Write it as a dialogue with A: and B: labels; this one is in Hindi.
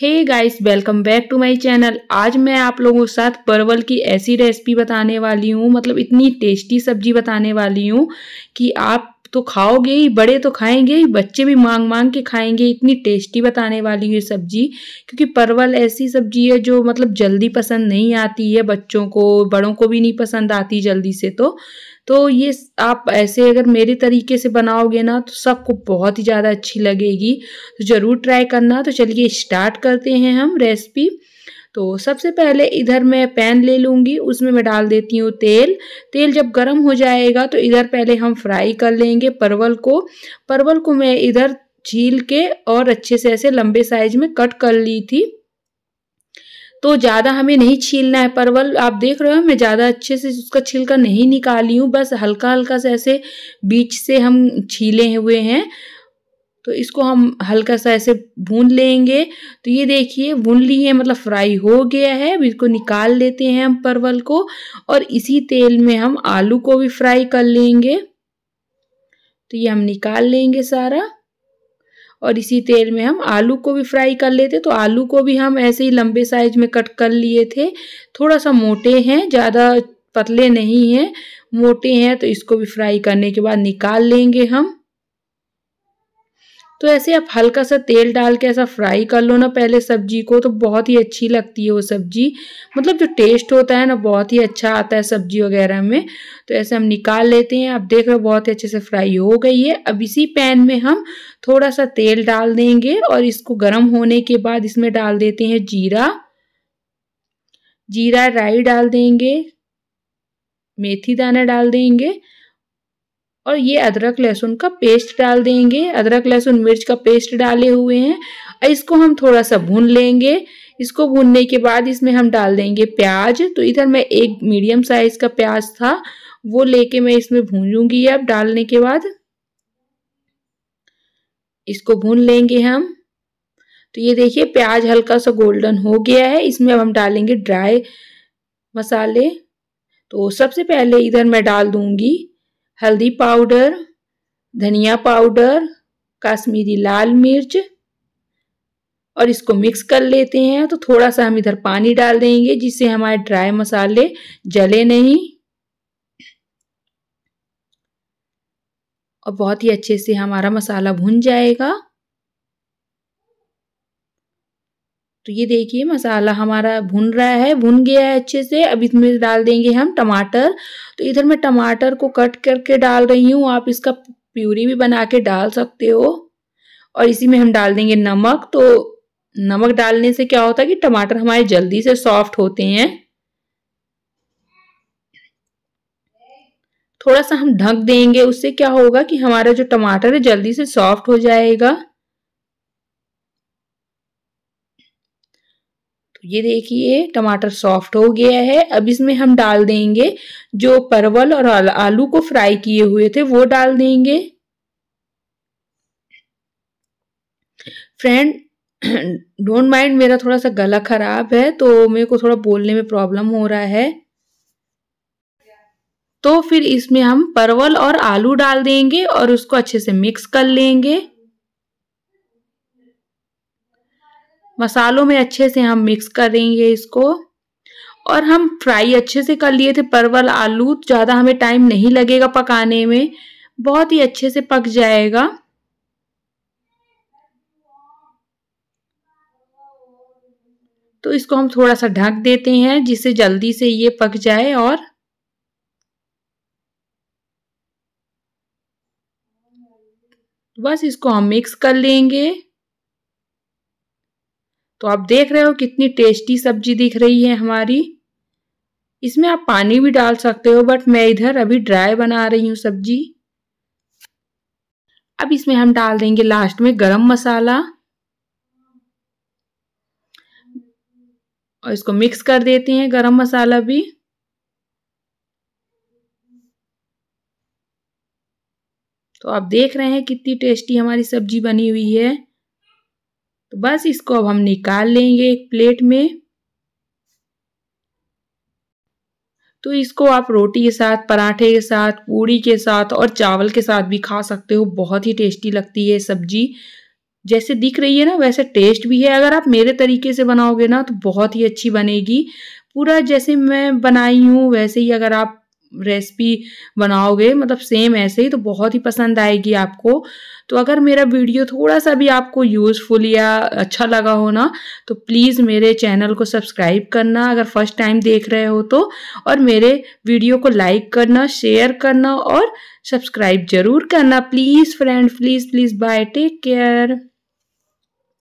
A: hey guys welcome back to my channel आज मैं आप लोगों के साथ परवल की ऐसी रेसिपी बताने वाली हूँ मतलब इतनी टेस्टी सब्जी बताने वाली हूँ कि आप तो खाओगे ही बड़े तो खाएंगे ही बच्चे भी मांग मांग के खाएंगे इतनी टेस्टी बताने वाली है सब्जी क्योंकि परवल ऐसी सब्जी है जो मतलब जल्दी पसंद नहीं आती है बच्चों को बड़ों को भी नहीं पसंद आती जल्दी से तो तो ये आप ऐसे अगर मेरे तरीके से बनाओगे ना तो सबको बहुत ही ज़्यादा अच्छी लगेगी तो ज़रूर ट्राई करना तो चलिए स्टार्ट करते हैं हम रेसिपी तो सबसे पहले इधर मैं पैन ले लूँगी उसमें मैं डाल देती हूँ तेल तेल जब गर्म हो जाएगा तो इधर पहले हम फ्राई कर लेंगे परवल को परवल को मैं इधर छील के और अच्छे से ऐसे लंबे साइज में कट कर ली थी तो ज़्यादा हमें नहीं छीलना है परवल आप देख रहे हो मैं ज़्यादा अच्छे से उसका छिलका नहीं निकाली हूँ बस हल्का हल्का से ऐसे बीच से हम छीले हुए हैं तो इसको हम हल्का सा ऐसे भून लेंगे तो ये देखिए भून लिए मतलब फ्राई हो गया है इसको निकाल लेते हैं हम परवल को और इसी तेल में हम आलू को भी फ्राई कर लेंगे तो ये हम निकाल लेंगे सारा और इसी तेल में हम आलू को भी फ्राई कर लेते तो आलू को भी हम ऐसे ही लंबे साइज में कट कर लिए थे थोड़ा सा मोटे हैं ज़्यादा पतले नहीं हैं मोटे हैं तो इसको भी फ्राई करने के बाद निकाल लेंगे हम तो ऐसे आप हल्का सा तेल डाल के ऐसा फ्राई कर लो ना पहले सब्जी को तो बहुत ही अच्छी लगती है वो सब्जी मतलब जो टेस्ट होता है ना बहुत ही अच्छा आता है सब्जी वगैरह में तो ऐसे हम निकाल लेते हैं आप देख रहे हो बहुत ही अच्छे से फ्राई हो गई है अब इसी पैन में हम थोड़ा सा तेल डाल देंगे और इसको गर्म होने के बाद इसमें डाल देते हैं जीरा जीरा राई डाल देंगे मेथी दाना डाल देंगे और ये अदरक लहसुन का पेस्ट डाल देंगे अदरक लहसुन मिर्च का पेस्ट डाले हुए हैं इसको हम थोड़ा सा भून लेंगे इसको भूनने के बाद इसमें हम डाल देंगे प्याज तो इधर मैं एक मीडियम साइज का प्याज था वो लेके मैं इसमें भूनूंगी अब डालने के बाद इसको भून लेंगे हम तो ये देखिए प्याज हल्का सा गोल्डन हो गया है इसमें अब हम डालेंगे ड्राई मसाले तो सबसे पहले इधर मैं डाल दूंगी हल्दी पाउडर धनिया पाउडर काश्मीरी लाल मिर्च और इसको मिक्स कर लेते हैं तो थोड़ा सा हम इधर पानी डाल देंगे जिससे हमारे ड्राई मसाले जले नहीं और बहुत ही अच्छे से हमारा मसाला भुन जाएगा तो ये देखिए मसाला हमारा भुन रहा है भुन गया है अच्छे से अब इसमें डाल देंगे हम टमाटर तो इधर मैं टमाटर को कट करके डाल रही हूँ आप इसका प्यूरी भी बना के डाल सकते हो और इसी में हम डाल देंगे नमक तो नमक डालने से क्या होता है कि टमाटर हमारे जल्दी से सॉफ्ट होते हैं थोड़ा सा हम ढक देंगे उससे क्या होगा कि हमारा जो टमाटर है जल्दी से सॉफ्ट हो जाएगा तो ये देखिए टमाटर सॉफ्ट हो गया है अब इसमें हम डाल देंगे जो परवल और आलू को फ्राई किए हुए थे वो डाल देंगे फ्रेंड डोंट माइंड मेरा थोड़ा सा गला खराब है तो मेरे को थोड़ा बोलने में प्रॉब्लम हो रहा है तो फिर इसमें हम परवल और आलू डाल देंगे और उसको अच्छे से मिक्स कर लेंगे मसालों में अच्छे से हम मिक्स करेंगे इसको और हम फ्राई अच्छे से कर लिए थे परवल आलू ज़्यादा हमें टाइम नहीं लगेगा पकाने में बहुत ही अच्छे से पक जाएगा तो इसको हम थोड़ा सा ढक देते हैं जिससे जल्दी से ये पक जाए और बस इसको हम मिक्स कर लेंगे तो आप देख रहे हो कितनी टेस्टी सब्जी दिख रही है हमारी इसमें आप पानी भी डाल सकते हो बट मैं इधर अभी ड्राई बना रही हूँ सब्जी अब इसमें हम डाल देंगे लास्ट में गरम मसाला और इसको मिक्स कर देते हैं गरम मसाला भी तो आप देख रहे हैं कितनी टेस्टी हमारी सब्जी बनी हुई है तो बस इसको अब हम निकाल लेंगे एक प्लेट में तो इसको आप रोटी के साथ पराठे के साथ पूड़ी के साथ और चावल के साथ भी खा सकते हो बहुत ही टेस्टी लगती है सब्जी जैसे दिख रही है ना वैसे टेस्ट भी है अगर आप मेरे तरीके से बनाओगे ना तो बहुत ही अच्छी बनेगी पूरा जैसे मैं बनाई हूँ वैसे ही अगर आप रेसिपी बनाओगे मतलब सेम ऐसे ही तो बहुत ही पसंद आएगी आपको तो अगर मेरा वीडियो थोड़ा सा भी आपको यूज़फुल या अच्छा लगा हो ना तो प्लीज़ मेरे चैनल को सब्सक्राइब करना अगर फर्स्ट टाइम देख रहे हो तो और मेरे वीडियो को लाइक करना शेयर करना और सब्सक्राइब ज़रूर करना please friend please please bye take care